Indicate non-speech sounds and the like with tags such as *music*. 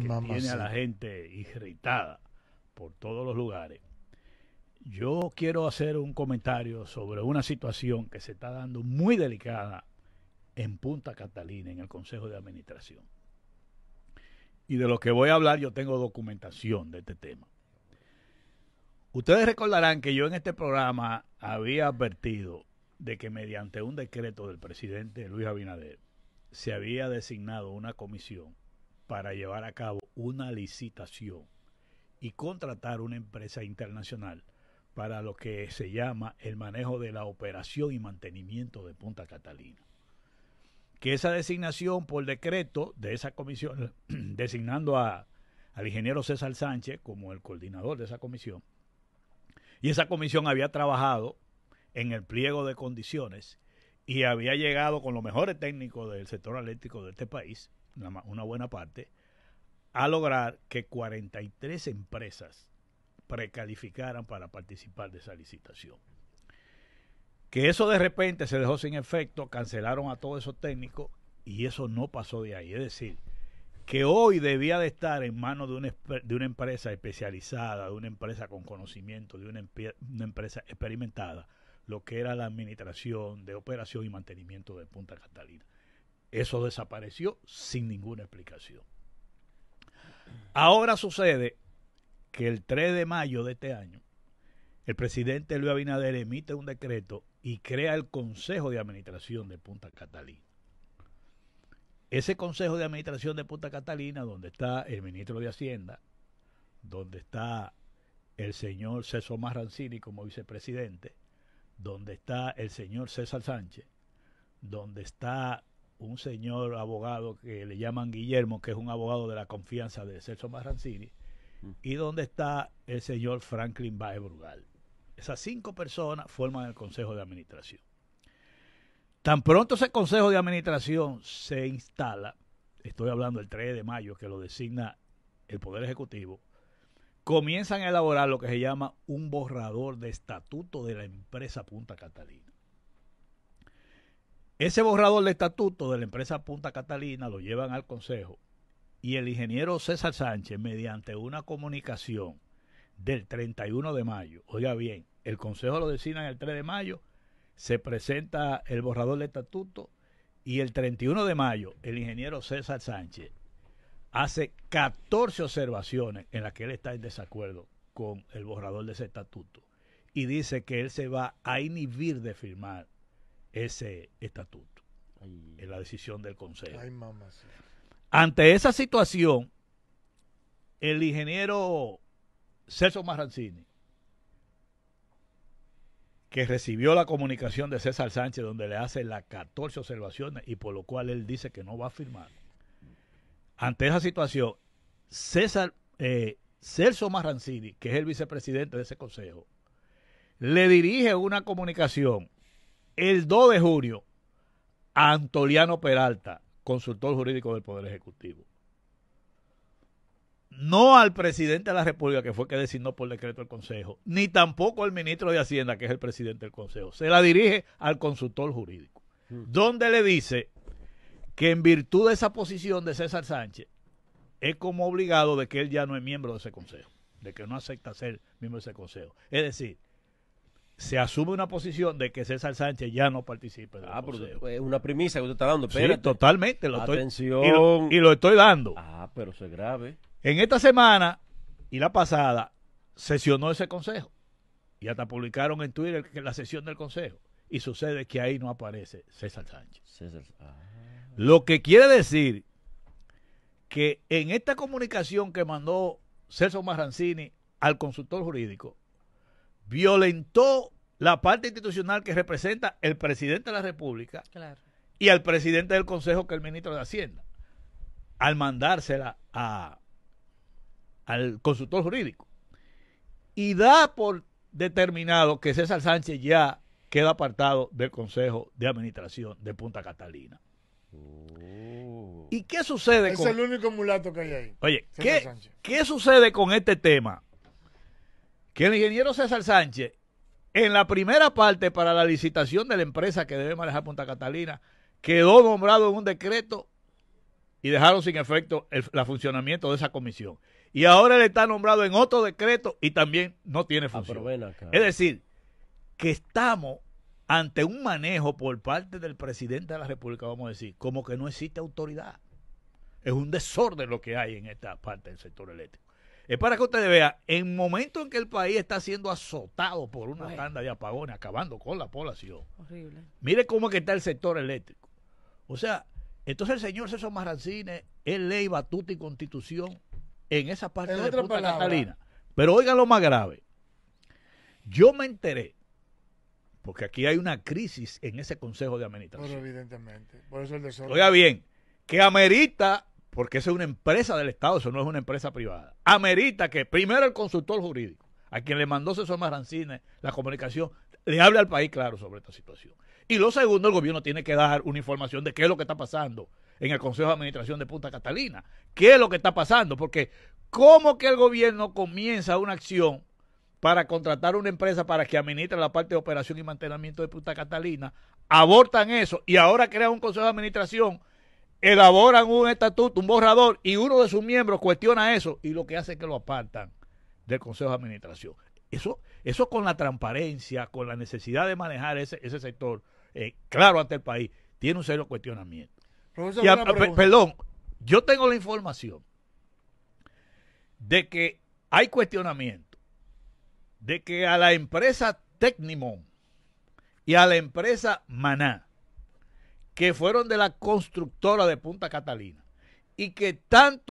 a la gente irritada por todos los lugares. Yo quiero hacer un comentario sobre una situación que se está dando muy delicada en Punta Catalina, en el Consejo de Administración. Y de lo que voy a hablar yo tengo documentación de este tema. Ustedes recordarán que yo en este programa había advertido de que mediante un decreto del presidente Luis Abinader se había designado una comisión para llevar a cabo una licitación y contratar una empresa internacional para lo que se llama el manejo de la operación y mantenimiento de Punta Catalina. Que esa designación por decreto de esa comisión, *clears throat* designando a, al ingeniero César Sánchez como el coordinador de esa comisión, y esa comisión había trabajado en el pliego de condiciones y había llegado con los mejores técnicos del sector eléctrico de este país una, buena parte, a lograr que 43 empresas precalificaran para participar de esa licitación. Que eso de repente se dejó sin efecto, cancelaron a todos esos técnicos y eso no pasó de ahí. Es decir, que hoy debía de estar en manos de una, de una empresa especializada, de una empresa con conocimiento, de una empresa experimentada, lo que era la administración de operación y mantenimiento de Punta Catalina. Eso desapareció sin ninguna explicación. Ahora sucede que el 3 de mayo de este año, el presidente Luis Abinader emite un decreto y crea el Consejo de Administración de Punta Catalina. Ese Consejo de Administración de Punta Catalina, donde está el ministro de Hacienda, donde está el señor César Marrancini como vicepresidente, donde está el señor César Sánchez, donde está un señor abogado que le llaman Guillermo, que es un abogado de la confianza de Celso Marrancini, mm. y donde está el señor Franklin Baez Brugal. Esas cinco personas forman el Consejo de Administración. Tan pronto ese Consejo de Administración se instala, estoy hablando el 3 de mayo, que lo designa el Poder Ejecutivo, comienzan a elaborar lo que se llama un borrador de estatuto de la empresa Punta Catalina. Ese borrador de estatuto de la empresa Punta Catalina lo llevan al Consejo y el ingeniero César Sánchez, mediante una comunicación del 31 de mayo, oiga bien, el Consejo lo designa el 3 de mayo, se presenta el borrador de estatuto y el 31 de mayo el ingeniero César Sánchez hace 14 observaciones en las que él está en desacuerdo con el borrador de ese estatuto y dice que él se va a inhibir de firmar ese estatuto en la decisión del Consejo. Ante esa situación, el ingeniero Celso Marrancini, que recibió la comunicación de César Sánchez donde le hace las 14 observaciones y por lo cual él dice que no va a firmar. Ante esa situación, César eh, Celso Marrancini, que es el vicepresidente de ese consejo, le dirige una comunicación el 2 de junio, Antoliano Peralta, consultor jurídico del Poder Ejecutivo. No al presidente de la República, que fue que designó por decreto el Consejo, ni tampoco al ministro de Hacienda, que es el presidente del Consejo. Se la dirige al consultor jurídico, mm. donde le dice que en virtud de esa posición de César Sánchez, es como obligado de que él ya no es miembro de ese consejo, de que no acepta ser miembro de ese consejo. Es decir, se asume una posición de que César Sánchez ya no participe. ah, porque es una premisa que usted está dando. pero Sí, totalmente. Lo Estoy, y, lo, estoy dando. Ah, pero se es grave. En esta semana y la pasada sesionó ese consejo. Y hasta publicaron en Twitter la sesión del consejo. Y sucede que ahí no aparece César Sánchez. Ah. Lo que quiere decir que en esta comunicación que mandó César Marrancini al consultor jurídico, violentó la parte institucional que representa el presidente de la República y al presidente del Consejo, que es el ministro de Hacienda, al mandársela al consultor jurídico. Y da por determinado que César Sánchez ya queda apartado del Consejo de Administración de Punta Catalina. Oh. ¿Y qué sucede es el único mulato que hay ahí. Oye, ¿qué, ¿qué sucede con este tema? que el ingeniero César Sánchez, en la primera parte para la licitación de la empresa que debe manejar Punta Catalina, quedó nombrado en un decreto y dejaron sin efecto el funcionamiento de esa comisión. Y ahora él está nombrado en otro decreto y también no tiene ah, función. Es decir, que estamos ante un manejo por parte del presidente de la República, vamos a decir, como que no existe autoridad. Es un desorden lo que hay en esta parte del sector eléctrico. Es para que usted vea, en momento en que el país está siendo azotado por una pues. tanda de apagones, acabando con la población. Horrible. Mire cómo que está el sector eléctrico. O sea, entonces el señor César Marrancines es ley, batuta y constitución en esa parte de la Pero oiga lo más grave. Yo me enteré, porque aquí hay una crisis en ese Consejo de Administración. Por evidentemente. Por eso el desorden. Oiga bien, que amerita porque eso es una empresa del Estado, eso no es una empresa privada. Amerita que primero el consultor jurídico, a quien le mandó César Marrancine la comunicación, le hable al país claro sobre esta situación. Y lo segundo, el gobierno tiene que dar una información de qué es lo que está pasando en el Consejo de Administración de Punta Catalina. ¿Qué es lo que está pasando? Porque ¿cómo que el gobierno comienza una acción para contratar una empresa para que administre la parte de operación y mantenimiento de Punta Catalina? Abortan eso y ahora crean un Consejo de Administración elaboran un estatuto, un borrador, y uno de sus miembros cuestiona eso y lo que hace es que lo apartan del Consejo de Administración. Eso, eso con la transparencia, con la necesidad de manejar ese, sector, eh, claro, ante el país, tiene un serio cuestionamiento. perdón, yo tengo la información de que hay cuestionamiento, de que a la empresa Tecnimon y a la empresa Maná, que fueron de la constructora de Punta Catalina y que tanto